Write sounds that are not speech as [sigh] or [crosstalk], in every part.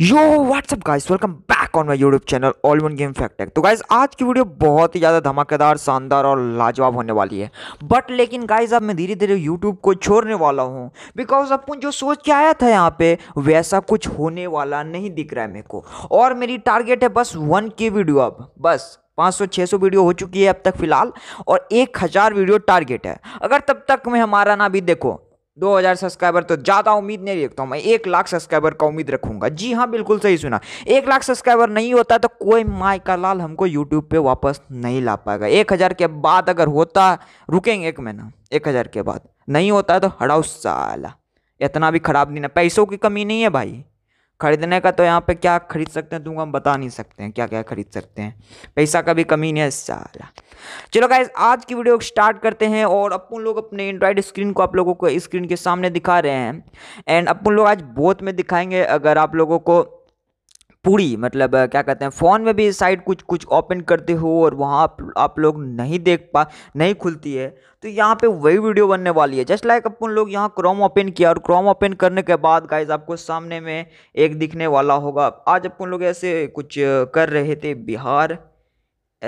yo whatsapp guys welcome back on my YouTube channel all one game fact तो guys आज की video बहुत ही ज़्यादा धमाकेदार शानदार और लाजवाब होने वाली है बट लेकिन गाइस अब मैं धीरे धीरे यूट्यूब को छोड़ने वाला हूँ बिकॉज अपन जो सोच के आया था यहाँ पे वैसा कुछ होने वाला नहीं दिख रहा है मेरे को और मेरी टारगेट है बस वन की वीडियो अब बस 500-600 वीडियो हो चुकी है अब तक फिलहाल और 1000 वीडियो टारगेट है अगर तब तक में हमारा ना भी देखो 2000 सब्सक्राइबर तो ज़्यादा उम्मीद नहीं रखता हूँ मैं एक लाख सब्सक्राइबर का उम्मीद रखूँगा जी हाँ बिल्कुल सही सुना एक लाख सब्सक्राइबर नहीं होता तो कोई माई का लाल हमको यूट्यूब पे वापस नहीं ला पाएगा एक हज़ार के बाद अगर होता रुकेंगे एक महीना एक हज़ार के बाद नहीं होता तो हड़ाओ साला इतना भी खराब नहीं ना पैसों की कमी नहीं है भाई ख़रीदने का तो यहाँ पे क्या ख़रीद सकते हैं तुमको हम बता नहीं सकते हैं क्या क्या ख़रीद सकते हैं पैसा का भी कमी नहीं है साला चलो गाइज आज की वीडियो स्टार्ट करते हैं और अपन लोग अपने एंड्रॉयड स्क्रीन को आप लोगों को स्क्रीन के सामने दिखा रहे हैं एंड अपन लोग आज बोथ में दिखाएंगे अगर आप लोगों को पूरी मतलब क्या कहते हैं फ़ोन में भी साइट कुछ कुछ ओपन करते हो और वहाँ आप, आप लोग नहीं देख पा नहीं खुलती है तो यहाँ पे वही वीडियो बनने वाली है जस्ट लाइक अपन लोग यहाँ क्रोम ओपन किया और क्रोम ओपन करने के बाद गाइज आपको सामने में एक दिखने वाला होगा आज अपन लोग ऐसे कुछ कर रहे थे बिहार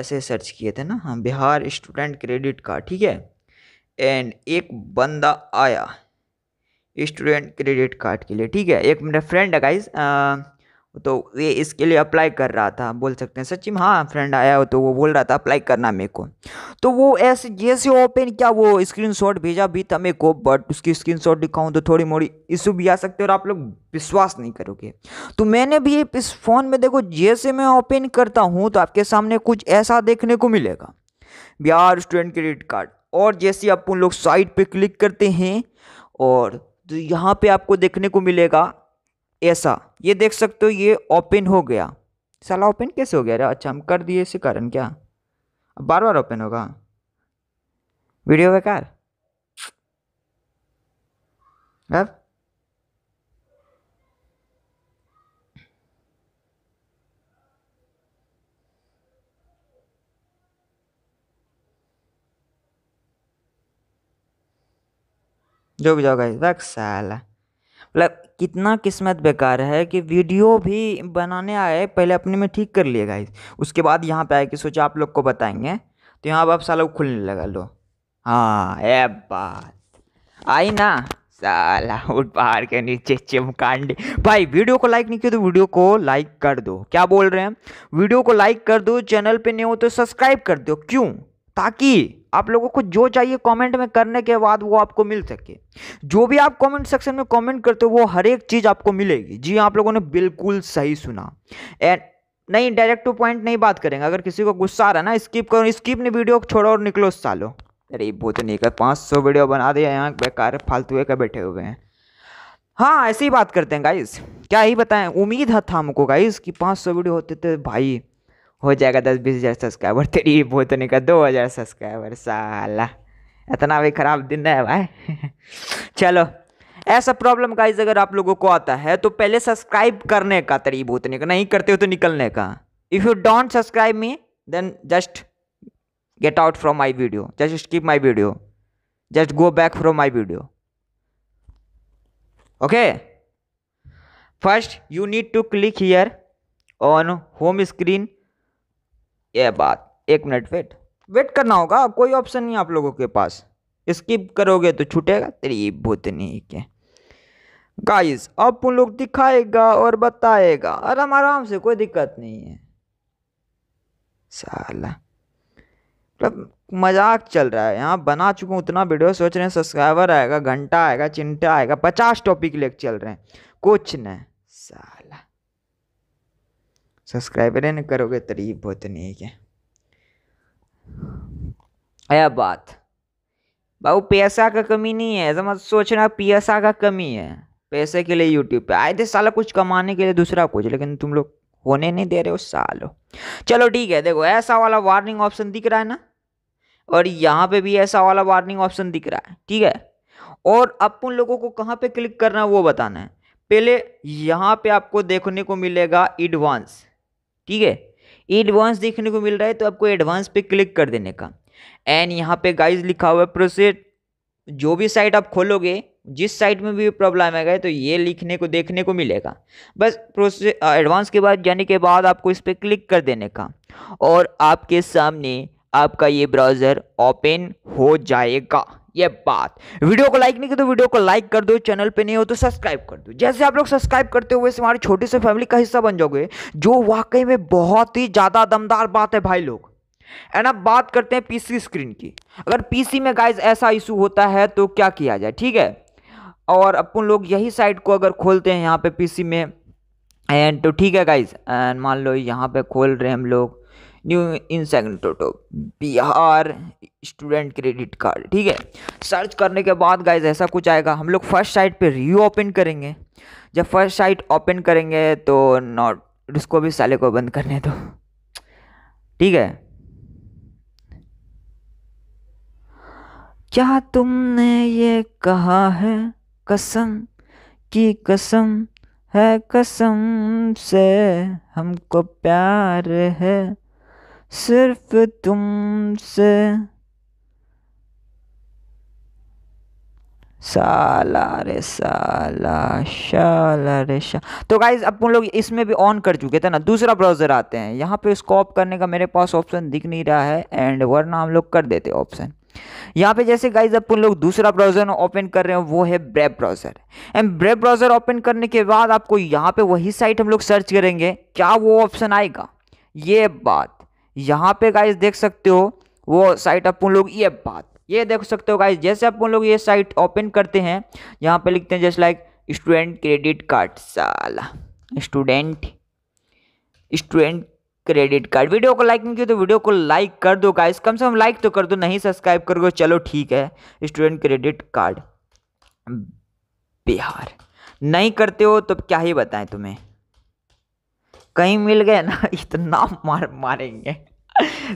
ऐसे सर्च किए थे ना हाँ बिहार स्टूडेंट क्रेडिट कार्ड ठीक है एंड एक बंदा आया स्टूडेंट क्रेडिट कार्ड के लिए ठीक है एक मेरा फ्रेंड है गाइज तो ये इसके लिए अप्लाई कर रहा था बोल सकते हैं सचिन हाँ फ्रेंड आया हो तो वो बोल रहा था अप्लाई करना मेरे को तो वो ऐसे जैसे ओपन क्या वो स्क्रीनशॉट भेजा भी था मेरे को बट उसकी स्क्रीनशॉट दिखाऊं तो थोड़ी मोड़ी इशू भी आ सकते और आप लोग विश्वास नहीं करोगे तो मैंने भी इस फ़ोन में देखो जैसे मैं ओपन करता हूँ तो आपके सामने कुछ ऐसा देखने को मिलेगा बिहार स्टूडेंट क्रेडिट कार्ड और जैसे आप उन लोग साइट पर क्लिक करते हैं और तो यहाँ पे आपको देखने को मिलेगा ऐसा ये देख सकते हो ये ओपन हो गया साला ओपन कैसे हो गया अरे अच्छा हम कर दिए इसी कारण क्या अब बार बार ओपन होगा वीडियो बेकार अब जो भी जाओगे रख साला मतलब कितना किस्मत बेकार है कि वीडियो भी बनाने आए पहले अपने में ठीक कर लिए गाइस उसके बाद यहाँ पे आए कि सोचा आप लोग को बताएंगे तो यहाँ पर आप साल खुलने लगा लो हाँ ए बात आई ना साला उठ पहाड़ के नीचे चिमकांडे भाई वीडियो को लाइक नहीं किया तो वीडियो को लाइक कर दो क्या बोल रहे हैं वीडियो को लाइक कर दो चैनल पे नहीं हो तो सब्सक्राइब कर दो क्यों ताकि आप लोगों को जो चाहिए कमेंट में करने के बाद वो आपको मिल सके जो भी आप कमेंट सेक्शन में कमेंट करते हो वो हर एक चीज़ आपको मिलेगी जी हाँ, आप लोगों ने बिल्कुल सही सुना एंड नहीं डायरेक्ट टू पॉइंट नहीं बात करेंगे अगर किसी को गुस्सा आ रहा है ना स्किप करो स्किप ने वीडियो छोड़ो और निकलो सालो अरे वो तो नहीं कर पाँच सौ वीडियो बना दिया यहाँ बेकार फालतू का बैठे हुए हैं हाँ ऐसे ही बात करते हैं गाइस क्या ही बताएं उम्मीद है था हमको गाइस कि पाँच सौ वीडियो होते थे भाई हो जाएगा दस बीस हज़ार सब्सक्राइबर तेरी बहुत नहीं का दो हज़ार सब्सक्राइबर साला इतना भी ख़राब दिन है भाई [laughs] चलो ऐसा प्रॉब्लम का अगर आप लोगों को आता है तो पहले सब्सक्राइब करने का तरीब होते नहीं नहीं करते हो तो निकलने का if you don't subscribe me then just get out from my video just skip my video just go back from my video okay first you need to click here on home screen ये बात एक minute wait wait करना होगा कोई option नहीं आप लोगों के पास स्किप करोगे तो छूटेगा तेरी नहीं के गाइस अब उन लोग दिखाएगा और बताएगा आराम आराम से कोई दिक्कत नहीं है साला मतलब मजाक चल रहा है यहाँ बना चुका हूँ उतना वीडियो सोच रहे हैं सब्सक्राइबर आएगा घंटा आएगा चिंटा आएगा पचास टॉपिक लेके चल रहे हैं कुछ नहीं साला सब्सक्राइबर है ना करोगे तरीब तो बहुत नहीं है आया बात बाबू पैसा का कमी नहीं है ऐसा मत सोचना पैसा का कमी है पैसे के लिए यूट्यूब पे आए थे साला कुछ कमाने के लिए दूसरा कुछ लेकिन तुम लोग होने नहीं दे रहे हो सालो चलो ठीक है देखो ऐसा वाला वार्निंग ऑप्शन दिख रहा है ना और यहाँ पे भी ऐसा वाला वार्निंग ऑप्शन दिख रहा है ठीक है और अपन लोगों को कहाँ पे क्लिक करना है वो बताना है पहले यहाँ पे आपको देखने को मिलेगा एडवांस ठीक है एडवांस देखने को मिल रहा है तो आपको एडवांस पे क्लिक कर देने का एंड यहाँ पे गाइज लिखा हुआ है प्रोसेस जो भी साइट आप खोलोगे जिस साइट में भी प्रॉब्लम आएगा तो ये लिखने को देखने को मिलेगा बस प्रोसेस एडवांस के बाद जाने के बाद आपको इस पर क्लिक कर देने का और आपके सामने आपका ये ब्राउज़र ओपन हो जाएगा ये बात वीडियो को लाइक नहीं तो कर दो वीडियो को लाइक कर दो चैनल पे नहीं हो तो सब्सक्राइब कर दो जैसे आप लोग सब्सक्राइब करते हुए हमारे छोटे से फैमिली का हिस्सा बन जाओगे जो वाकई में बहुत ही ज़्यादा दमदार बात है भाई लोग एंड अब बात करते हैं पीसी स्क्रीन की अगर पीसी में गाइज ऐसा इशू होता है तो क्या किया जाए ठीक है और अपन लोग यही साइड को अगर खोलते हैं यहाँ पे पीसी में एंड तो ठीक है गाइज एंड मान लो यहाँ पे खोल रहे हैं हम लोग न्यू इंसेक्ट बिहार स्टूडेंट क्रेडिट कार्ड ठीक है सर्च करने के बाद गाइज ऐसा कुछ आएगा हम लोग फर्स्ट साइट पे रीओपन करेंगे जब फर्स्ट साइट ओपन करेंगे तो नॉट उसको भी साले को बंद करने दो ठीक है क्या तुमने ये कहा है कसम की कसम है कसम से हमको प्यार है सिर्फ तुमसे साला रे साला शाला रे शा तो गाइज अब उन लोग इसमें भी ऑन कर चुके थे ना दूसरा ब्राउज़र आते हैं यहाँ पे उसको ऑफ करने का मेरे पास ऑप्शन दिख नहीं रहा है एंड वरना हम लोग कर देते ऑप्शन यहाँ पे जैसे गाइज अब उन लोग दूसरा ब्राउज़र ओपन कर रहे हैं वो है Brave browser and Brave browser open करने के बाद आपको यहाँ पे वही साइट हम लोग सर्च करेंगे क्या वो ऑप्शन आएगा ये बात यहाँ पे गाइस देख सकते हो वो साइट अपन लोग ये बात ये देख सकते हो गाइस जैसे अपन लोग ये साइट ओपन करते हैं यहाँ पे लिखते हैं just like student credit card साला student student credit card video को लाइक नहीं किया तो वीडियो को लाइक कर दो गाइस कम से कम लाइक तो कर दो नहीं सब्सक्राइब दो तो चलो ठीक है स्टूडेंट क्रेडिट कार्ड बिहार नहीं करते हो तो क्या ही बताएं तुम्हें कहीं मिल गए ना [laughs] इतना मार मारेंगे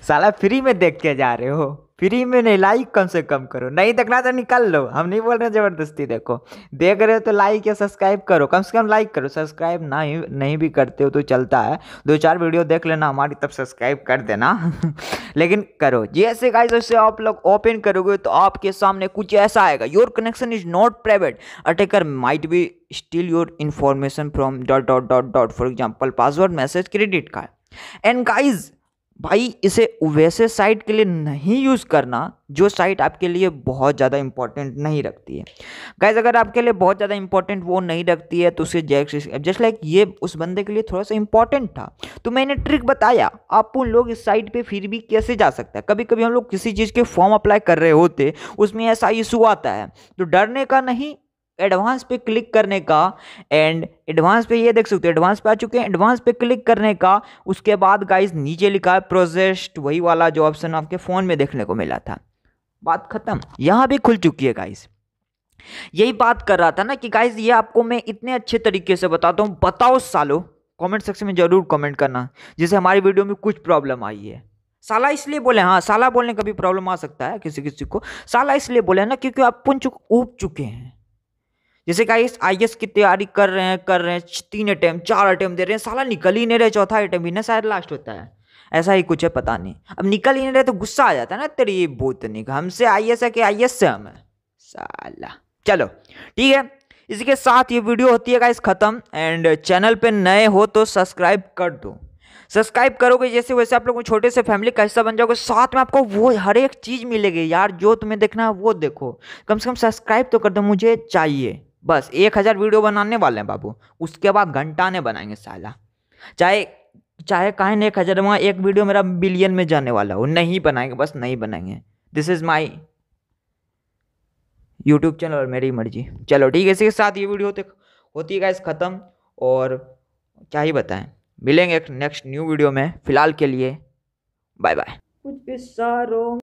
साला फ्री में देख के जा रहे हो फ्री में नहीं लाइक कम से कम करो नहीं देखना तो निकाल लो हम नहीं बोल रहे ज़बरदस्ती देखो देख रहे हो तो लाइक या सब्सक्राइब करो कम से कम लाइक करो सब्सक्राइब ना ही नहीं भी करते हो तो चलता है दो चार वीडियो देख लेना हमारी तब सब्सक्राइब कर देना [laughs] लेकिन करो जैसे गाइज जैसे आप लोग ओपन करोगे तो आपके सामने कुछ ऐसा आएगा your connection is not private attacker might be steal your information from dot dot dot dot for example password message credit card and guys भाई इसे वैसे साइट के लिए नहीं यूज़ करना जो साइट आपके लिए बहुत ज़्यादा इंपॉर्टेंट नहीं रखती है गाइज अगर आपके लिए बहुत ज़्यादा इंपॉर्टेंट वो नहीं रखती है तो उसे जैक जस्ट लाइक ये उस बंदे के लिए थोड़ा सा इंपॉर्टेंट था तो मैंने ट्रिक बताया आप उन लोग इस साइट पर फिर भी कैसे जा सकता है कभी कभी हम लोग किसी चीज़ के फॉर्म अप्लाई कर रहे होते उसमें ऐसा इशू आता है तो डरने का नहीं एडवांस पे क्लिक करने का एंड एडवांस पे ये देख सकते हो एडवांस पे आ चुके हैं एडवांस पे क्लिक करने का उसके बाद गाइस नीचे लिखा है प्रोजेस्ट वही वाला जो ऑप्शन आपके फ़ोन में देखने को मिला था बात ख़त्म यहाँ भी खुल चुकी है गाइस यही बात कर रहा था ना कि गाइस ये आपको मैं इतने अच्छे तरीके से बताता हूँ बताओ सालो कॉमेंट सेक्शन में ज़रूर कॉमेंट करना जैसे हमारी वीडियो में कुछ प्रॉब्लम आई है साला इसलिए बोले हाँ साला बोलने का भी प्रॉब्लम आ सकता है किसी किसी को साला इसलिए बोले ना क्योंकि आप पुन चुक उब चुके हैं जैसे गाइस आईएएस की तैयारी कर रहे हैं कर रहे हैं तीन अटैम्प चार अटैम्प दे रहे हैं साला निकल ही नहीं रहे चौथा अटैम्प ही ना शायद लास्ट होता है ऐसा ही कुछ है पता नहीं अब निकल ही नहीं रहे तो गुस्सा आ जाता है ना तेरी ये बोतनी का हमसे आई एस है कि आई एस से हम है साला चलो ठीक है इसी के साथ ये वीडियो होती है गाइस ख़त्म एंड चैनल पे नए हो तो सब्सक्राइब कर दो सब्सक्राइब करोगे जैसे वैसे आप लोग छोटे से फैमिली का हिस्सा बन जाओगे साथ में आपको वो हर एक चीज़ मिलेगी यार जो तुम्हें देखना है वो देखो कम से कम सब्सक्राइब तो कर दो मुझे चाहिए बस एक हज़ार वीडियो बनाने वाले हैं बाबू उसके बाद घंटा ने बनाएंगे साला चाहे चाहे कहें एक हज़ार वहाँ एक वीडियो मेरा बिलियन में जाने वाला हो नहीं बनाएंगे बस नहीं बनाएंगे this is my YouTube channel और मेरी मर्जी चलो ठीक है इसी के साथ ये वीडियो होती होती है इस ख़त्म और क्या ही बताएं मिलेंगे नेक्स्ट न्यू वीडियो में फ़िलहाल के लिए बाय बाय कुछ भी सारो